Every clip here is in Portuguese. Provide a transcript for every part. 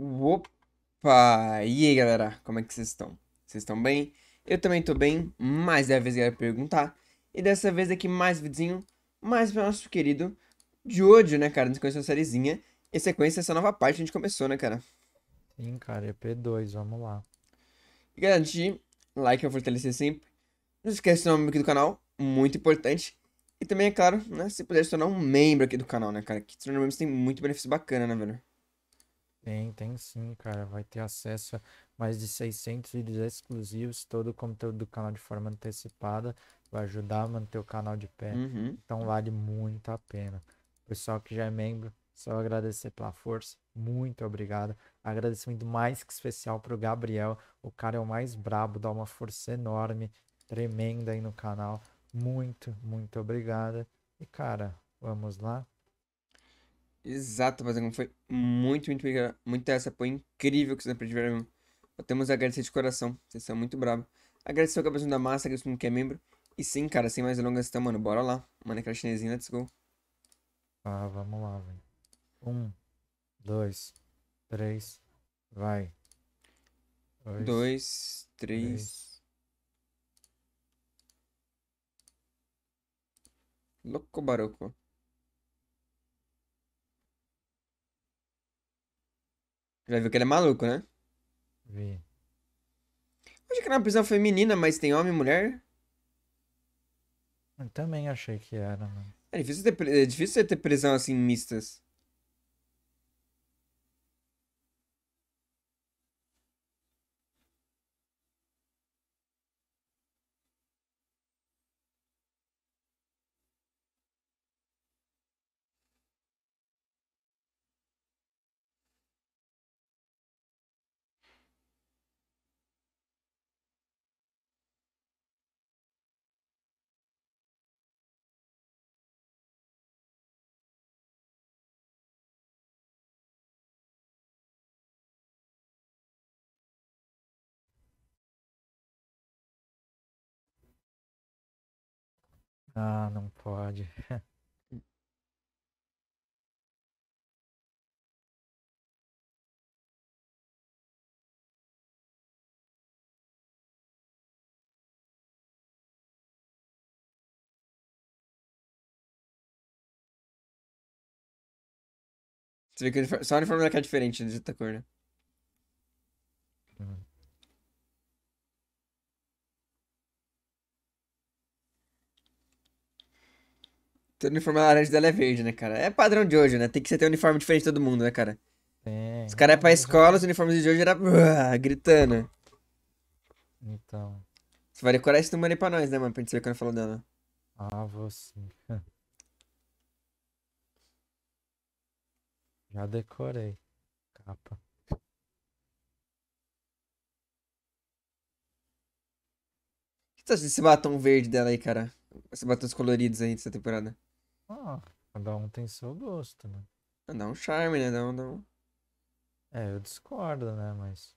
Opa! E aí, galera? Como é que vocês estão? Vocês estão bem? Eu também tô bem, mais é vez que eu perguntar. E dessa vez aqui mais vizinho, mais pro nosso querido Jojo, né, cara? gente conheceu a sériezinha. E sequência, essa nova parte a gente começou, né, cara? Sim, cara, EP2, é vamos lá. E galera, like eu fortalecer sempre. Não esquece de o nome aqui do canal, muito importante. E também, é claro, né, se puder se tornar um membro aqui do canal, né, cara? Que se tornar membro tem muito benefício bacana, né, velho? Tem, tem sim, cara. Vai ter acesso a mais de 600 vídeos exclusivos, todo o conteúdo do canal de forma antecipada. Vai ajudar a manter o canal de pé. Uhum. Então vale muito a pena. Pessoal que já é membro, só agradecer pela força. Muito obrigado. Agradecimento mais que especial pro Gabriel. O cara é o mais brabo, dá uma força enorme, tremenda aí no canal. Muito, muito obrigado. E cara, vamos lá? Exato, rapaziada. Foi muito, muito, muito essa. Foi incrível que vocês aprenderam. Temos a agradecer de coração. Vocês são muito bravos. Agradecer ao cabeção da massa, agradecer que é membro. E sim, cara, sem mais delongas, então, mano, bora lá. Mano, aquela chinesinha, let's go. Ah, vamos lá, velho. Um, dois, três, vai. Dois, dois três. três. Louco baroco. Já viu que ele é maluco, né? Vi. Acho que era uma prisão feminina, mas tem homem e mulher. Eu também achei que era, mano. É difícil ter, é difícil ter prisão assim mistas. Ah, não pode. Você vê que o uniforme é diferente de outra cor, né? Todo uniforme laranja dela é verde, né, cara? É padrão de hoje, né? Tem que ser ter um uniforme diferente de todo mundo, né, cara? Tem. Os caras iam pra escola, os uniformes de hoje era ah, gritando. Então. Você vai decorar esse número aí pra nós, né, mano? Pra gente saber quando eu falou, dela. Ah, vou sim. Já decorei. Capa. O que você acha desse batom verde dela aí, cara? Esses batons coloridos aí dessa temporada. Ah, cada um tem seu gosto, né? Ah, dá um charme, né? Dá um, dá um... É, eu discordo, né? Mas.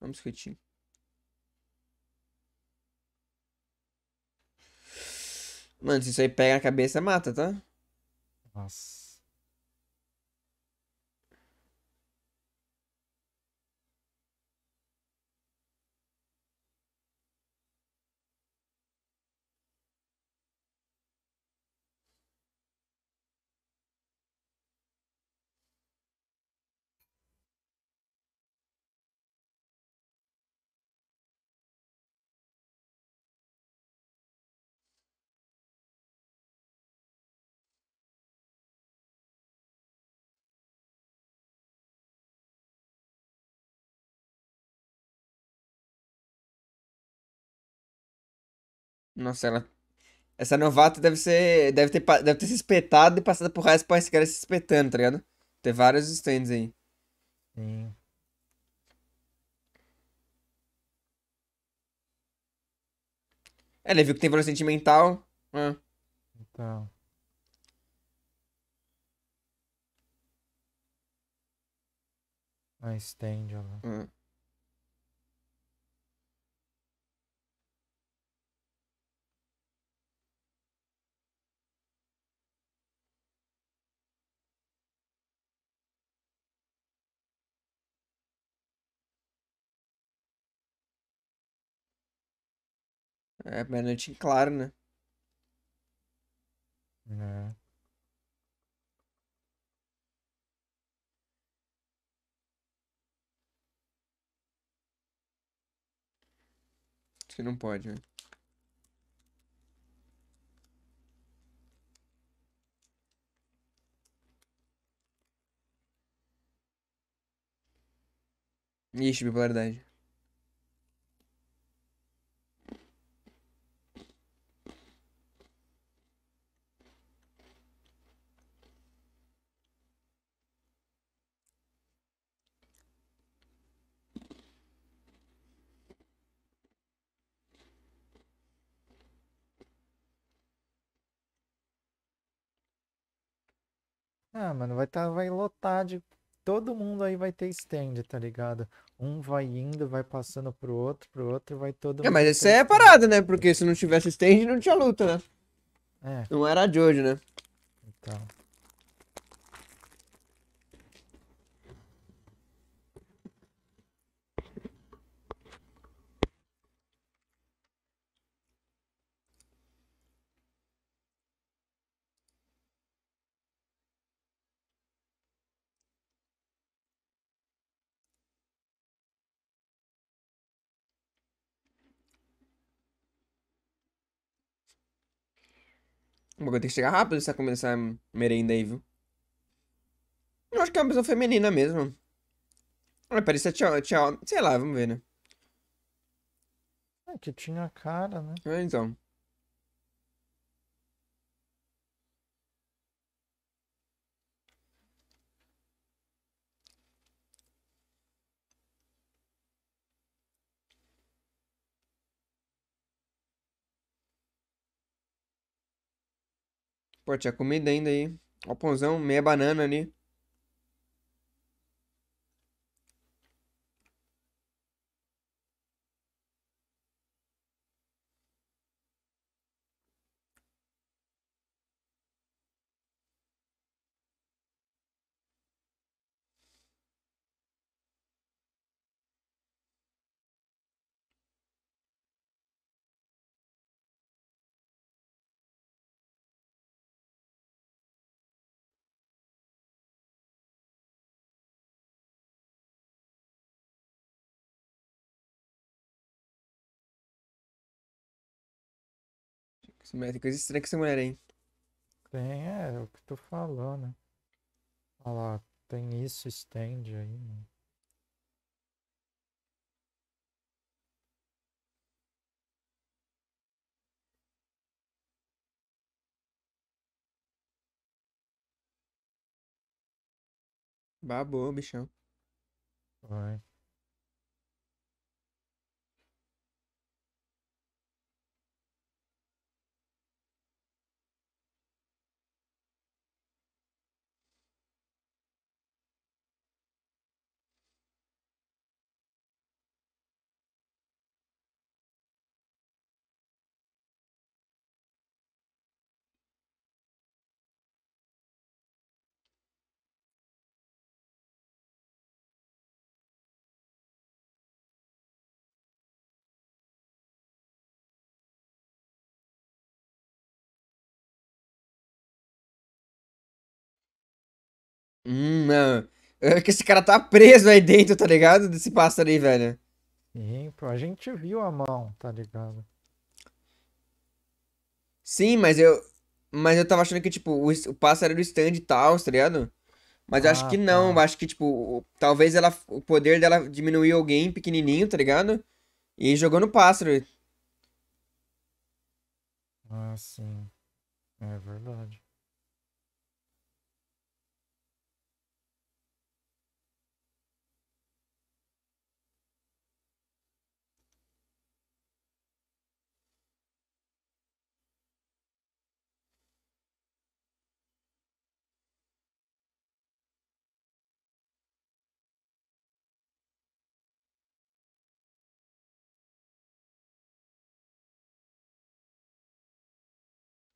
Vamos, Ritinho. Mano, se isso aí pega na cabeça, mata, tá? Nossa. Nossa, ela. Essa novata deve ser. Deve ter, deve ter se espetado e passado por resto para esse cara se espetando, tá ligado? Tem vários stands aí. Sim. É, ele viu que tem valor sentimental. Né? Então. Ah. Então. A stand, ó. Ah. É, meia-noite em claro, né? É. Você não pode, né? Ixi, bipolaridade. Ah, mano, vai, tá, vai lotar de. Todo mundo aí vai ter stand, tá ligado? Um vai indo, vai passando pro outro, pro outro, vai todo mundo. É, mas isso é parada, né? Porque se não tivesse stand, não tinha luta, né? É. Não era de hoje, né? Então. O bagulho tem que chegar rápido se começar a merenda aí, viu? Eu acho que é uma pessoa feminina mesmo. olha parecia tchau, tchau. Sei lá, vamos ver, né? É que tinha cara, né? É, então. Pô, tinha comida ainda aí. Ó, pãozão, meia banana ali. Tem coisa estranha com essa mulher, hein? Tem, é, é, o que tu falou, né? Olha lá, tem isso, estende aí, né? Babou, bichão. Vai. Hum, não. É que esse cara tá preso aí dentro, tá ligado? Desse pássaro aí, velho. Sim, pô, a gente viu a mão, tá ligado? Sim, mas eu. Mas eu tava achando que, tipo, o, o pássaro era o stand e tal, tá ligado? Mas eu acho ah, que não, tá. eu acho que, tipo, talvez ela, o poder dela diminuiu alguém pequenininho, tá ligado? E jogou no pássaro. Ah, sim. É verdade.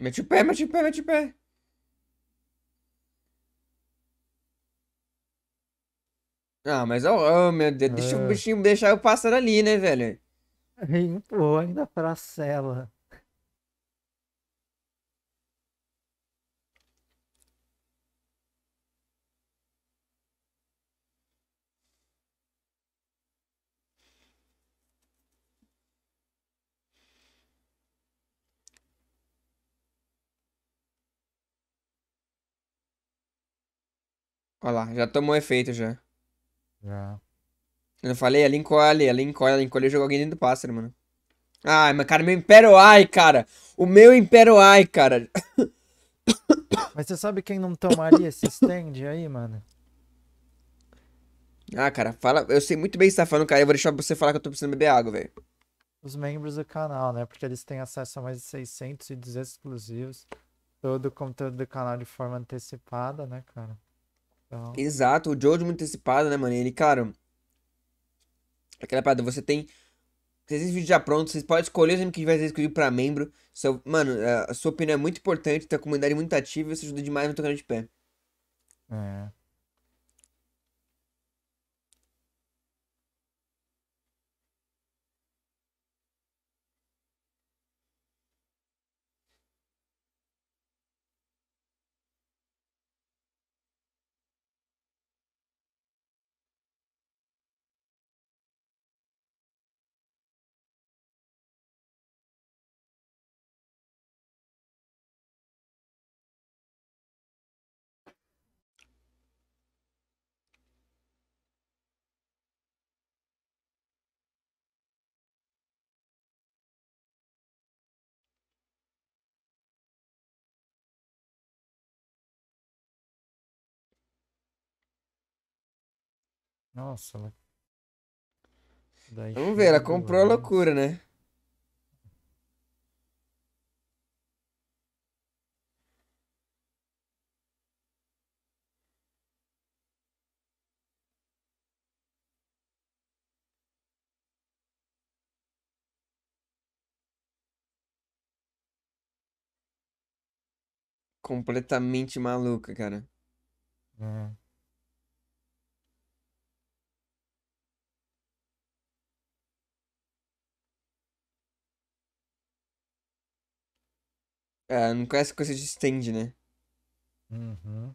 Mete o pé, mete o pé, mete o pé. Ah, mas oh, oh meu Deus, deixa o é. bichinho deixar eu pássaro ali, né, velho? É, pô, ainda pra cela. Olha lá, já tomou efeito já. Já. Eu falei, ela encolhe, ela encolhe, ela encolhe e jogou alguém dentro do pássaro, mano. Ai, mas cara, meu Império Ai, cara. O meu Império Ai, cara. Mas você sabe quem não tomaria esse stand aí, mano? Ah, cara, fala. Eu sei muito bem o que você tá falando, cara. Eu vou deixar você falar que eu tô precisando beber água, velho. Os membros do canal, né? Porque eles têm acesso a mais de 600 e 200 exclusivos. Todo o conteúdo do canal de forma antecipada, né, cara? Então. Exato, o Jojo muito antecipado, né, mano? Ele, cara. Aquela parada, você tem 300 vídeos já prontos, vocês podem escolher o tema que vai ser escolhido pra membro. Seu, mano, a sua opinião é muito importante, tem a comunidade muito ativa e você ajuda demais no tocando de pé. É. Nossa, ela... Vamos ver, ela comprou a né? loucura, né? Completamente maluca, cara. Uhum. É, ah, não conhece coisa de stand, né? Uhum.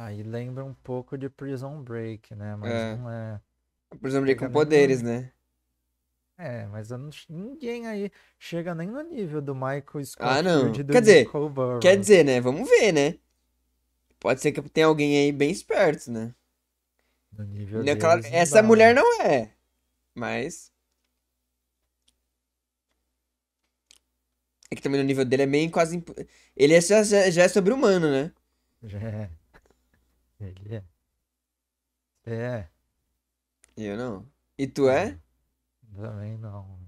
Aí lembra um pouco de Prison Break, né? Mas é. não é. Prison Break com poderes, né? É, mas não... ninguém aí chega nem no nível do Michael Scott ah, não. Quer dizer, quer dizer, né? Vamos ver, né? Pode ser que tenha alguém aí bem esperto, né? No nível é deles, claro, essa mulher né? não é, mas É que também no nível dele é meio quase. Imp... Ele é já, já é sobre-humano, né? Já é. Ele é. Você é? Eu não. E tu é? Também não.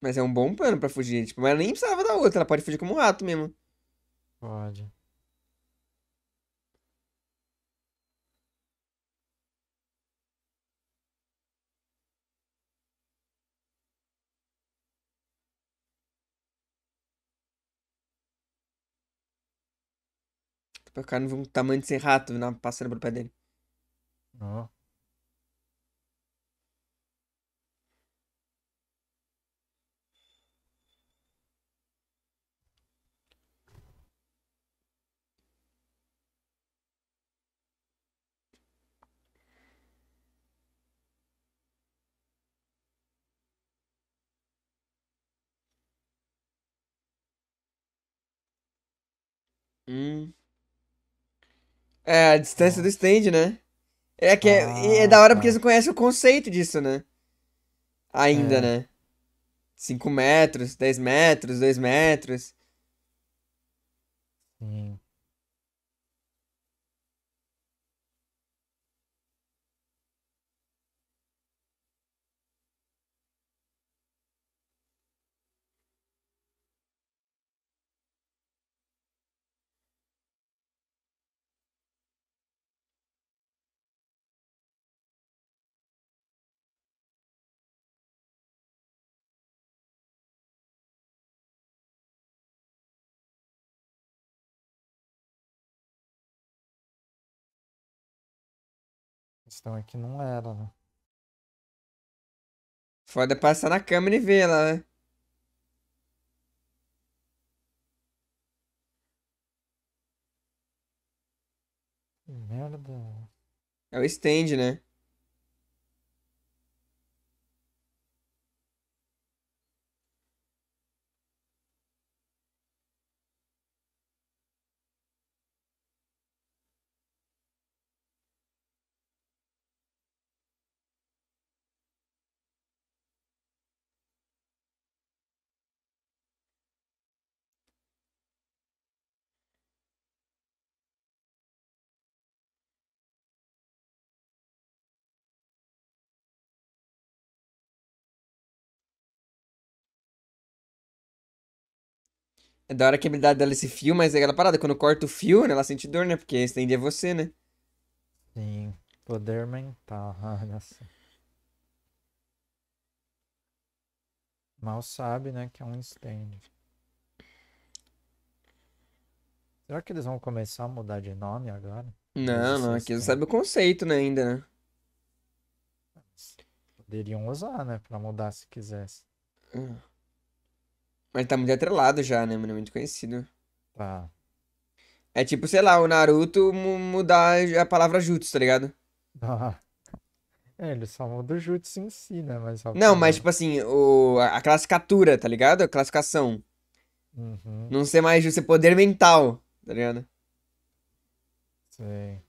Mas é um bom plano pra fugir. Tipo, mas ela nem precisava da outra, ela pode fugir como um rato mesmo. Pode. Pra cara não ver um tamanho de sem rato na, passando pelo pé dele. Ó. Oh. Hum. É, a distância do é. stand, né? É que é, é ah, da hora porque tá. eles não conhecem o conceito disso, né? Ainda, é. né? 5 metros, 10 metros, 2 metros. Sim. questão é que não era, né? Foda passar na câmera e ver ela, né? Merda. É o stand, né? É da hora que a habilidade dela é esse fio, mas é aquela parada. Quando corta o fio, né, ela sente dor, né? Porque estende é você, né? Sim. Poder mental, olha só. Mal sabe, né, que é um estende. Será que eles vão começar a mudar de nome agora? Não, não, aqui eles sabem o conceito né, ainda, né? Poderiam usar, né, pra mudar se quisesse. Hum. Mas tá muito atrelado já, né, mano? É muito conhecido. Tá. É tipo, sei lá, o Naruto mudar a palavra Jutsu, tá ligado? Ah. É, ele só muda o jutsu em si, né? Mas Não, mas tipo assim, o... a a classicatura, tá ligado? A classificação. Uhum, Não ser mais Jutsu, tipo, ser poder mental, tá ligado? sei.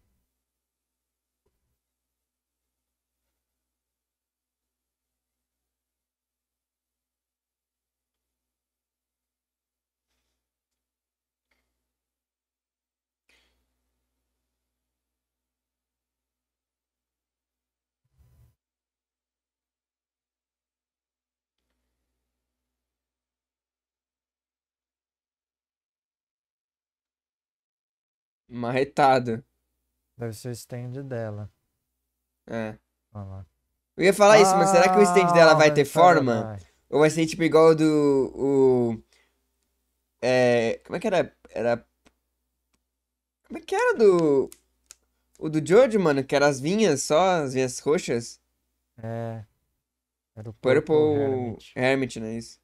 Marretada. Deve ser o stand dela. É. Olha lá. Eu ia falar ah, isso, mas será que o ah, stand dela vai ter forma? Tá vai. Ou vai ser tipo igual do. O, é, como é que era? Era. Como é que era do. O do George mano? Que era as vinhas só, as vinhas roxas? É. Era o Purple, Purple Hermit. Hermit, não é isso?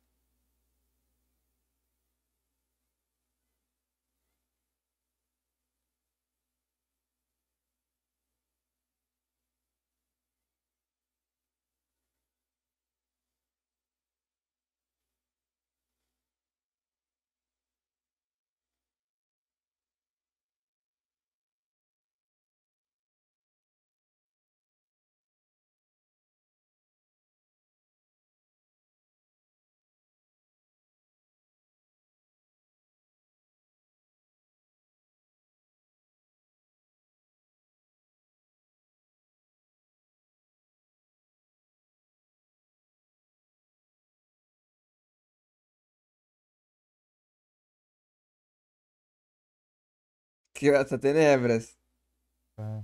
Que essa tenebras. É.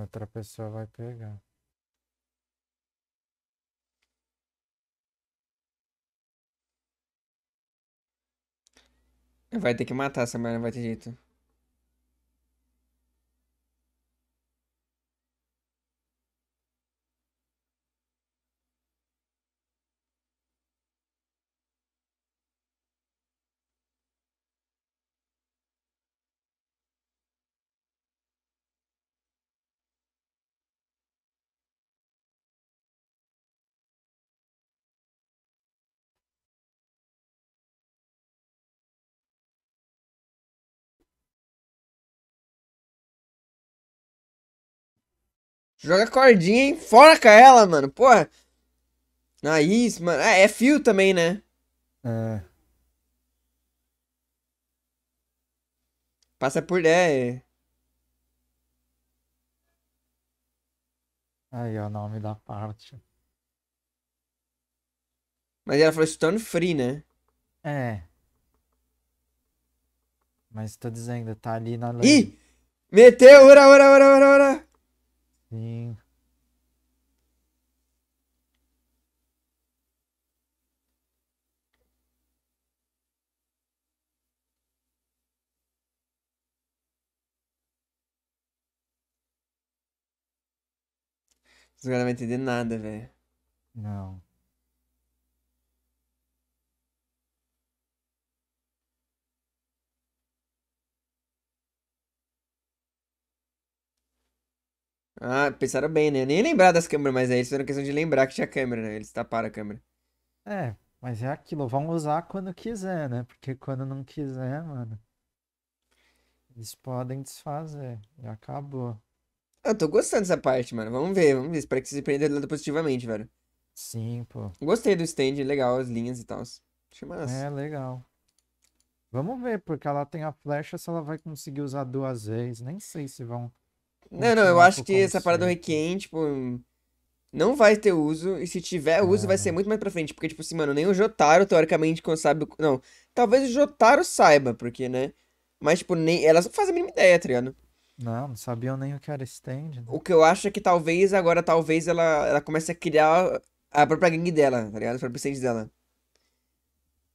Outra pessoa vai pegar. Vai ter que matar essa merda, não vai ter jeito. Joga cordinha, enforca ela, mano. Porra. na ah, isso, mano. É, é fio também, né? É. Passa por. É. Aí, ó, o nome da parte. Mas ela falou chutando free, né? É. Mas tô dizendo, tá ali na lei. Ih! Meteu! Ura, ura, ura, ura, ura! Sim. Os caras não vão entender nada, velho. Não. Ah, pensaram bem, né? Nem lembrar das câmeras, mas aí eles fizeram questão de lembrar que tinha câmera, né? Eles taparam a câmera. É, mas é aquilo, vão usar quando quiser, né? Porque quando não quiser, mano. Eles podem desfazer. E acabou. Eu tô gostando dessa parte, mano. Vamos ver, vamos ver. Espero que se prenda positivamente, velho. Sim, pô. Gostei do stand, legal, as linhas e tal. Achei É, legal. Vamos ver, porque ela tem a flecha, se ela vai conseguir usar duas vezes. Nem sei se vão não, não, eu acho que essa parada do Requiem, né? tipo, não vai ter uso. E se tiver uso, é. vai ser muito mais pra frente. Porque, tipo assim, mano, nem o Jotaro, teoricamente, sabe. Não, talvez o Jotaro saiba, porque, né? Mas, tipo, nem... elas não fazem a mínima ideia, Triano. Tá não, não sabiam nem o que era stand. Né? O que eu acho é que talvez agora, talvez ela, ela comece a criar a própria gangue dela, tá ligado? A própria stand dela.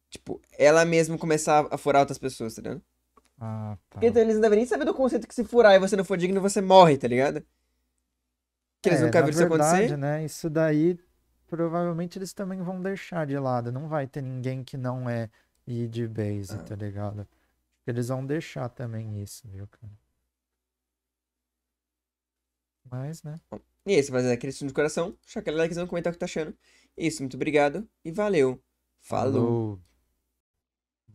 Tipo, ela mesma começar a furar outras pessoas, tá ligado? Ah, tá. então, eles não devem nem saber do conceito que se furar e você não for digno, você morre, tá ligado? Que eles é, nunca viram isso acontecer. né? Isso daí, provavelmente eles também vão deixar de lado. Não vai ter ninguém que não é de base, ah. tá ligado? Eles vão deixar também isso, viu, cara? Mas, né? Bom, e esse vai ser aquele estudo de coração. Deixa aquele é likezão, comentar o que tá achando. Isso, muito obrigado e valeu. Falou. Falou.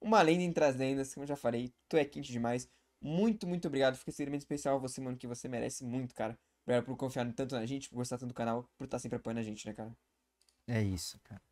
uma lenda entre as lendas, assim, como eu já falei, tu é quente demais. Muito, muito obrigado. Fica extremamente especial a você, mano, que você merece muito, cara. Obrigado por confiar tanto na gente, por gostar tanto do canal, por estar tá sempre apoiando a gente, né, cara? É isso, cara.